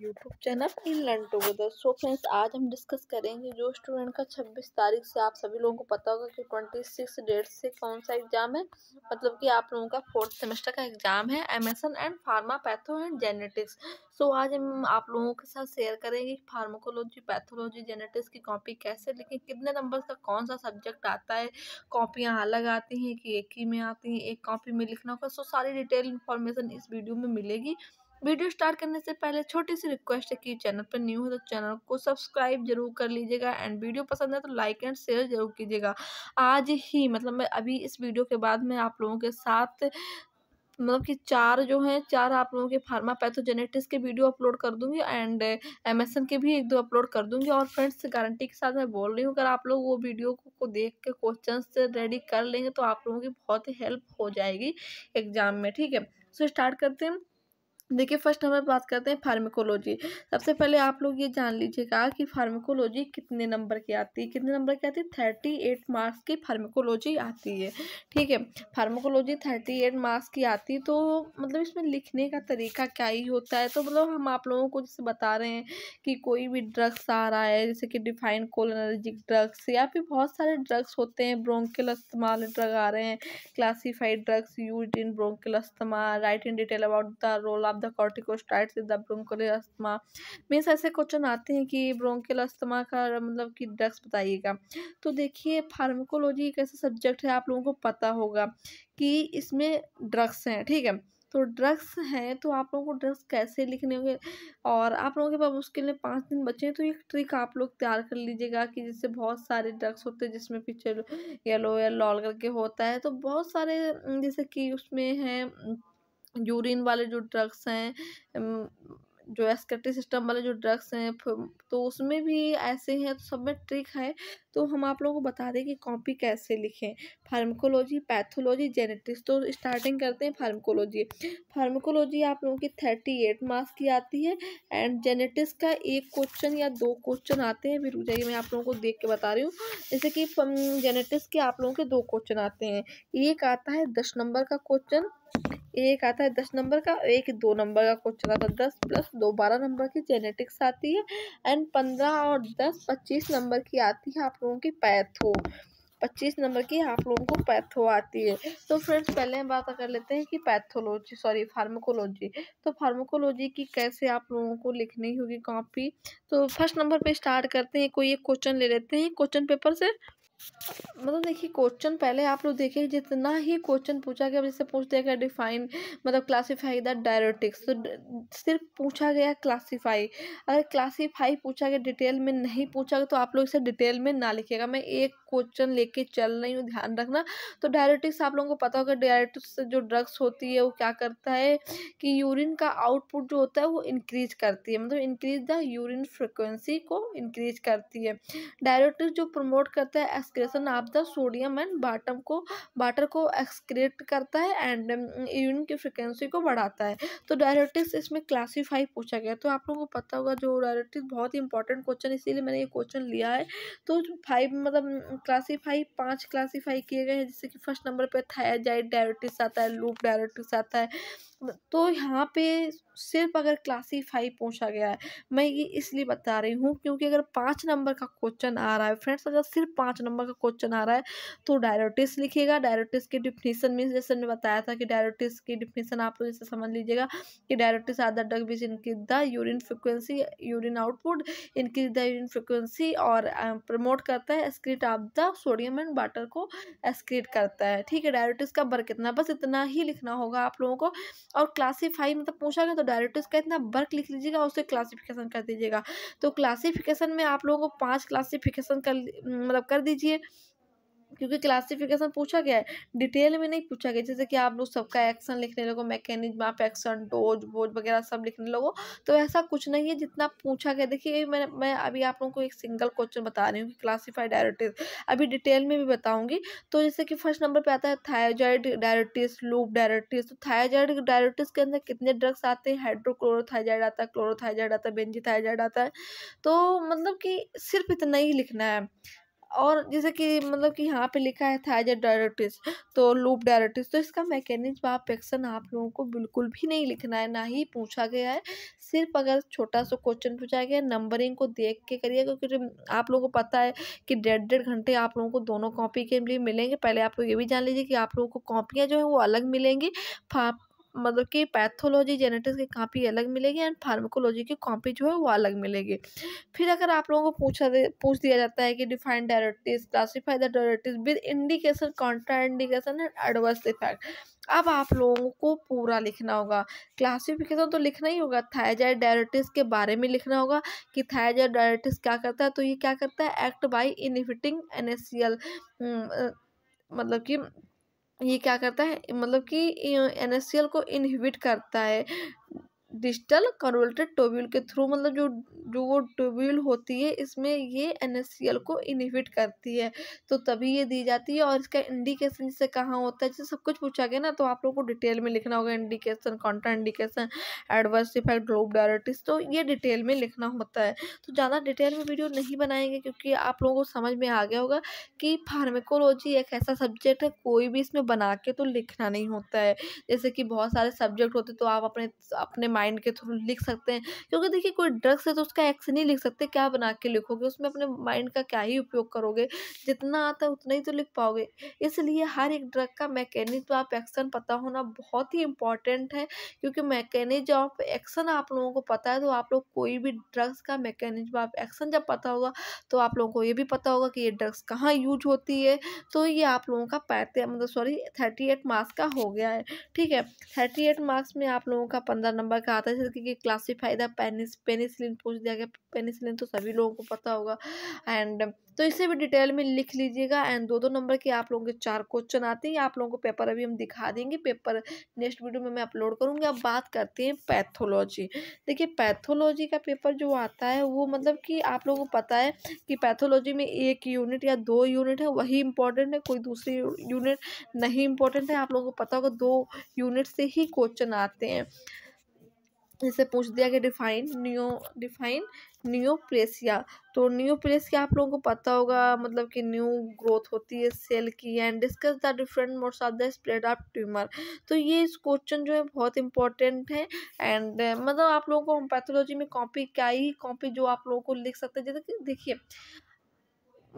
YouTube channel in लंटो को so friends आज हम डिस्कस करेंगे जो स्टूडेंट का 26 तारीख से आप सभी लोगों को पता होगा कि 26 डेट से कौन सा एग्ज़ाम है मतलब कि आप लोगों का फोर्थ सेमेस्टर का एग्ज़ाम है MSN and pharma patho and genetics so आज हम आप लोगों के साथ शेयर करेंगे फार्माकोलॉजी पैथोलॉजी जेनेटिक्स की कॉपी कैसे लेकिन कितने नंबर का कौन सा सब्जेक्ट आता है कॉपियाँ अलग आती हैं कि एक ही में आती हैं एक कॉपी में लिखना होगा सो सारी डिटेल इन्फॉर्मेशन इस वीडियो में मिलेगी वीडियो स्टार्ट करने से पहले छोटी सी रिक्वेस्ट है कि चैनल पर न्यू हो तो चैनल को सब्सक्राइब जरूर कर लीजिएगा एंड वीडियो पसंद है तो लाइक एंड शेयर जरूर कीजिएगा आज ही मतलब मैं अभी इस वीडियो के बाद मैं आप लोगों के साथ मतलब कि चार जो हैं चार आप लोगों के फार्मा पैथोजेनेटिस के वीडियो अपलोड कर दूंगी एंड एम के भी एक दो अपलोड कर दूंगी और फ्रेंड्स गारंटी के साथ मैं बोल रही हूँ अगर आप लोग वो वीडियो को, को देख के क्वेश्चन रेडी कर लेंगे तो आप लोगों की बहुत ही हेल्प हो जाएगी एग्ज़ाम में ठीक है सो स्टार्ट करते हैं देखिए फर्स्ट नंबर बात करते हैं फार्मिकोलॉजी सबसे पहले आप लोग ये जान लीजिएगा कि फार्मिकोलॉजी कितने नंबर की आती है कितने नंबर की आती है थर्टी एट मार्क्स की फार्मिकोलॉजी आती है ठीक है फार्मिकोलॉजी थर्टी एट मार्क्स की आती तो मतलब इसमें लिखने का तरीका क्या ही होता है तो मतलब हम आप लोगों को जैसे बता रहे हैं कि कोई भी ड्रग्स आ रहा है जैसे कि डिफाइन कोलनर्जिक ड्रग्स या फिर बहुत सारे ड्रग्स होते हैं ब्रोंकिल इस्तेमाल ड्रग आ रहे हैं classified drugs use in bronchial इस्तेमाल write in detail about the role of of the corticosteroids the bronchial asthma means ऐसे क्वेश्चन आते हैं कि ब्रोंकल अस्थमा का मतलब कि ड्रग्स बताइएगा तो देखिए फार्माकोलॉजी एक ऐसा सब्जेक्ट है आप लोगों को पता होगा कि इसमें ड्रग्स हैं ठीक है तो ड्रग्स हैं तो आप लोगों को ड्रग्स कैसे लिखने होंगे और आप लोगों के पास उसके लिए पाँच दिन बचे हैं तो एक ट्रिक आप लोग तैयार कर लीजिएगा कि जैसे बहुत सारे ड्रग्स होते हैं जिसमें पिक्चर येलो या लॉल करके होता है तो बहुत सारे जैसे कि उसमें हैं यूरिन वाले जो ड्रग्स हैं जो एस्केटिक सिस्टम वाले जो ड्रग्स हैं तो उसमें भी ऐसे हैं तो सब में ट्रिक है तो हम आप लोगों को बता दें कि कॉपी कैसे लिखें फार्मकोलॉजी पैथोलॉजी जेनेटिक्स तो स्टार्टिंग करते हैं फार्मकोलॉजी फार्मकोलॉजी आप लोगों की थर्टी एट मार्क्स की आती है एंड जेनेटिक्स का एक क्वेश्चन या दो क्वेश्चन आते हैं भी जाइए मैं आप लोगों को देख के बता रही हूँ जैसे कि जेनेटिक्स के आप लोगों के दो क्वेश्चन आते हैं एक आता है दस नंबर का क्वेश्चन एक आता है दस नंबर का एक दो नंबर का क्वेश्चन आता है दस प्लस दो बारह नंबर की जेनेटिक्स आती है एंड पंद्रह और दस पच्चीस नंबर की आती है आप लोगों की पैथो पच्चीस नंबर की आप लोगों को पैथो आती है तो फ्रेंड्स पहले हम बात कर लेते हैं कि पैथोलॉजी सॉरी फार्माकोलॉजी तो फार्माकोलॉजी की कैसे आप लोगों को लिखनी होगी कॉपी तो फर्स्ट नंबर पे स्टार्ट करते हैं कोई एक क्वेश्चन ले लेते हैं क्वेश्चन पेपर से मतलब देखिए क्वेश्चन पहले आप लोग देखिए जितना ही क्वेश्चन पूछा गया जैसे पूछ दिया गया डिफाइन मतलब क्लासीफाई द डायरेटिक्स तो सिर्फ पूछा गया क्लासीफाई अगर क्लासीफाई पूछा गया डिटेल में नहीं पूछा गया तो आप लोग इसे डिटेल में ना लिखिएगा मैं एक क्वेश्चन लेके चल रही हूँ ध्यान रखना तो डायरेटिक्स आप लोगों को पता होगा डायरेटिक्स से जो ड्रग्स होती है वो क्या करता है कि यूरिन का आउटपुट जो होता है वो इंक्रीज करती है मतलब इंक्रीज द यूरिन फ्रिक्वेंसी को इंक्रीज करती है डायरेटिक्स जो प्रमोट करता है excretion of the sodium and bottom को वाटर को एक्सक्रेट करता है एंड यूरिन um, की फ्रिक्वेंसी को बढ़ाता है तो डायरेटिक्स इसमें क्लासीफाई पूछा गया तो आप लोगों को पता होगा जो डायरेटिक्स बहुत ही इंपॉर्टेंट क्वेश्चन इसीलिए मैंने ये क्वेश्चन लिया है तो फाइव मतलब क्लासीफाई पाँच क्लासीफाई किए गए हैं जैसे कि फर्स्ट नंबर पर थायाजाइड डायरेटिक्स आता है लूप डायरेटिक्स आता है तो यहाँ पे सिर्फ अगर क्लासी फाइव पूछा गया है मैं ये इसलिए बता रही हूँ क्योंकि अगर पाँच नंबर का क्वेश्चन आ रहा है फ्रेंड्स अगर सिर्फ पाँच नंबर का क्वेश्चन आ रहा है तो डायरेटिस लिखिएगा डायरेटिस की डिफिनीसन मीन जैसे मैंने बताया था कि डायरेटिस की डिफिनीसन आप लोग जैसे समझ लीजिएगा कि डायरेटिस आदर ड्रग बीच इनकी the urine frequency urine output इनकी द यूरिन फ्रिक्वेंसी और प्रमोट करता है excrete of the sodium and water को एस्क्रीट करता है ठीक है डायरेटिस का बर कितना बस इतना ही लिखना होगा आप लोगों को और क्लासीफाई मतलब पूछा गया तो डायरेक्ट उसका इतना वर्क लिख लीजिएगा उससे क्लासिफिकेशन कर दीजिएगा तो क्लासिफिकेशन में आप लोगों को पाँच क्लासिफिकेशन कर मतलब कर दीजिए क्योंकि क्लासिफिकेशन पूछा गया है डिटेल में नहीं पूछा गया जैसे कि आप लोग सबका एक्शन लिखने लगो मैकेनिज्म आप एक्शन डोज बोज वगैरह सब लिखने लगो तो ऐसा कुछ नहीं है जितना पूछा गया देखिए मैं मैं अभी आप लोगों को एक सिंगल क्वेश्चन बता रही हूँ कि क्लासीफाइड डायरेटिस अभी डिटेल में भी बताऊँगी तो जैसे कि फर्स्ट नंबर पर आता है थायजाइड डायरेटिस लूप डायरेटिस तो थायजाइड डायरेटिस के अंदर कितने ड्रग्स आते हैं हाइड्रोक्लोरोथाइजाइड आता है क्लोरोथाइजाइड आता है बेंजीथाइजाइड आता है तो मतलब कि सिर्फ इतना ही लिखना है और जैसे कि मतलब कि यहाँ पे लिखा है थाइज डायरेटिस तो लूप डायरेटिस तो इसका मैकेनिज्म आप एक्शन आप लोगों को बिल्कुल भी नहीं लिखना है ना ही पूछा गया है सिर्फ अगर छोटा सा क्वेश्चन पूछा गया नंबरिंग को देख के करिए क्योंकि आप लोगों को पता है कि डेढ़ डेढ़ घंटे आप लोगों को दोनों कॉपी के लिए मिलेंगे पहले आप लोग ये भी जान लीजिए कि आप लोगों को कॉपियाँ जो है वो अलग मिलेंगी मतलब कि पैथोलॉजी जेनेटिक्स की कापी अलग मिलेगी एंड फार्माकोलॉजी की कॉपी जो है वो अलग मिलेगी फिर अगर आप लोगों को पूछा पूछ दिया जाता है कि define diuretics classify the diuretics with indication contraindication and adverse effect अब आप लोगों को पूरा लिखना होगा क्लासिफिकेशन तो लिखना ही होगा थायजाइड डायरेटिस के बारे में लिखना होगा कि थायजाइड डायरेटिस क्या करता है तो ये क्या करता है एक्ट बाई इनिफिटिंग एनएससीएल हम्म, मतलब कि ये क्या करता है मतलब कि एन एस सी एल को इनहिबिट करता है डिजिटल कन्वर्टेड ट्यूब्यूल के थ्रू मतलब जो जो वो ट्यूब्यूल होती है इसमें ये एन को इनहिबिट करती है तो तभी ये दी जाती है और इसका इंडिकेशन जैसे कहाँ होता है जैसे सब कुछ पूछा गया ना तो आप लोगों को डिटेल में लिखना होगा indication contraindication adverse effect globe diuretics तो ये डिटेल में लिखना होता है तो ज़्यादा डिटेल में वीडियो नहीं बनाएंगे क्योंकि आप लोगों को समझ में आ गया होगा कि फार्मेकोलॉजी एक ऐसा सब्जेक्ट है कोई भी इसमें बना के तो लिखना नहीं होता है जैसे कि बहुत सारे सब्जेक्ट होते तो आप अपने अपने माइंड के थ्रू लिख सकते हैं क्योंकि देखिए कोई ड्रग्स है तो उसका एक्स नहीं लिख सकते क्या बना के लिखोगे उसमें अपने माइंड का क्या ही उपयोग करोगे जितना आता है उतना ही तो लिख पाओगे इसलिए हर एक ड्रग का मैकेनिक तो आप एक्शन पता होना बहुत ही इंपॉर्टेंट है क्योंकि मैकेनिज ऑफ एक्शन आप लोगों को पता है तो आप लोग कोई भी ड्रग्स का मैकेनिज ऑफ एक्शन जब पता होगा तो आप लोगों को ये भी पता होगा कि ये ड्रग्स कहाँ यूज होती है तो ये आप लोगों का पैंतीस मतलब सॉरी थर्टी एट मार्क्स का हो गया है ठीक है थर्टी एट मार्क्स में आप लोगों का पंद्रह नंबर आता है जैसे कि क्लासीफाई द पेनिस पेनिसिलिन पूछ दिया गया पेनिसिलिन तो सभी लोगों को पता होगा एंड तो इसे भी डिटेल में लिख लीजिएगा एंड दो दो नंबर के आप लोगों के चार क्वेश्चन आते हैं आप लोगों को पेपर अभी हम दिखा देंगे पेपर नेक्स्ट वीडियो में मैं अपलोड करूँगी अब बात करते हैं पैथोलॉजी देखिए पैथोलॉजी का पेपर जो आता है वो मतलब कि आप लोगों को पता है कि पैथोलॉजी में एक यूनिट या दो यूनिट है वही इंपॉर्टेंट है कोई दूसरी यूनिट नहीं इंपॉर्टेंट है आप लोगों को पता होगा दो यूनिट से ही क्वेश्चन आते हैं जैसे पूछ दिया कि डिफाइन न्यू डिफाइन न्यूप्रेसिया तो न्यूप्रेसिया आप लोगों को पता होगा मतलब कि न्यू ग्रोथ होती है सेल की and discuss the different modes of the spread of tumour तो ये इस क्वेश्चन जो है बहुत इंपॉर्टेंट है एंड मतलब आप लोगों को पैथोलॉजी में कॉपी क्या ही कॉपी जो आप लोगों को लिख सकते हैं जैसे देखिए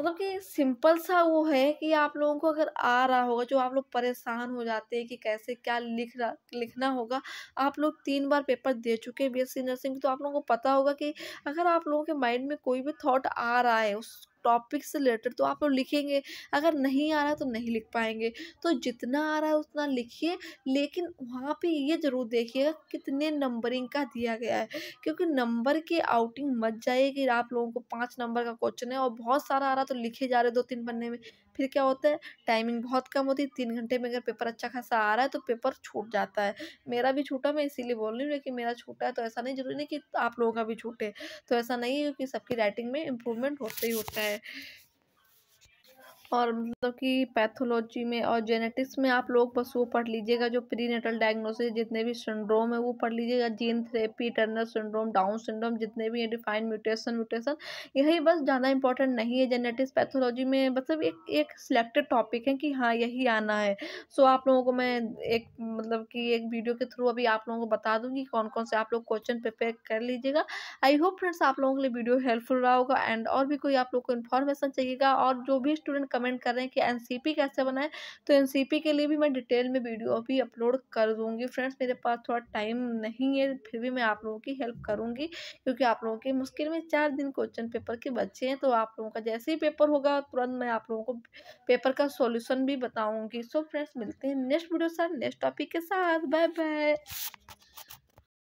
मतलब कि सिंपल सा वो है कि आप लोगों को अगर आ रहा होगा जो आप लोग परेशान हो जाते हैं कि कैसे क्या लिख रहा लिखना होगा आप लोग तीन बार पेपर दे चुके हैं सी नर्सिंग तो आप लोगों को पता होगा कि अगर आप लोगों के माइंड में कोई भी थॉट आ रहा है उस टॉपिक से रिलेटेड तो आप लोग लिखेंगे अगर नहीं आ रहा तो नहीं लिख पाएंगे तो जितना आ रहा है उतना लिखिए लेकिन वहाँ पे ये ज़रूर देखिएगा कितने नंबरिंग का दिया गया है क्योंकि नंबर के आउटिंग मत जाएगी आप लोगों को पाँच नंबर का क्वेश्चन है और बहुत सारा आ रहा तो लिखे जा रहे दो तीन पन्ने में फिर क्या होता है टाइमिंग बहुत कम होती है तीन घंटे में अगर पेपर अच्छा खासा आ रहा है तो पेपर छूट जाता है मेरा भी छूटा मैं इसीलिए बोल रही हूँ कि मेरा छूटा है तो ऐसा नहीं जरूरी नहीं कि आप लोगों का भी छूटे तो ऐसा नहीं है कि सबकी राइटिंग में इम्प्रूवमेंट होता ही होता है और मतलब कि पैथोलॉजी में और जेनेटिक्स में आप लोग बस वो पढ़ लीजिएगा जो प्री नेटल डायग्नोसिस जितने भी सिंड्रोम है वो पढ़ लीजिएगा gene therapy Turner syndrome Down syndrome जितने भी हैं डिफाइन म्यूटेशन म्यूटेशन यही बस ज़्यादा इंपॉर्टेंट नहीं है जेनेटिक्स पैथोलॉजी में मतलब एक एक सिलेक्टेड टॉपिक है कि हाँ यही आना है सो आप लोगों को मैं एक मतलब कि एक वीडियो के थ्रू अभी आप लोगों को बता दूँगी कौन कौन से आप लोग क्वेश्चन प्रिपेयर कर लीजिएगा आई होप फ्रेंड्स आप लोगों के लिए वीडियो हेल्पफुल रहा होगा एंड और भी कोई आप लोग को इन्फॉर्मेशन चाहिएगा और जो भी स्टूडेंट कमेंट कर रहे हैं कि एनसीपी कैसे बनाएं तो एनसीपी के लिए भी मैं डिटेल में वीडियो भी अपलोड कर दूँगी फ्रेंड्स मेरे पास थोड़ा टाइम नहीं है फिर भी मैं आप लोगों की हेल्प करूँगी क्योंकि आप लोगों के मुश्किल में चार दिन क्वेश्चन पेपर के बच्चे हैं तो आप लोगों का जैसे ही पेपर होगा तुरंत मैं आप लोगों को पेपर का सोल्यूशन भी बताऊँगी सो फ्रेंड्स मिलते हैं नेक्स्ट वीडियो साथ नेक्स्ट टॉपिक के साथ बाय बाय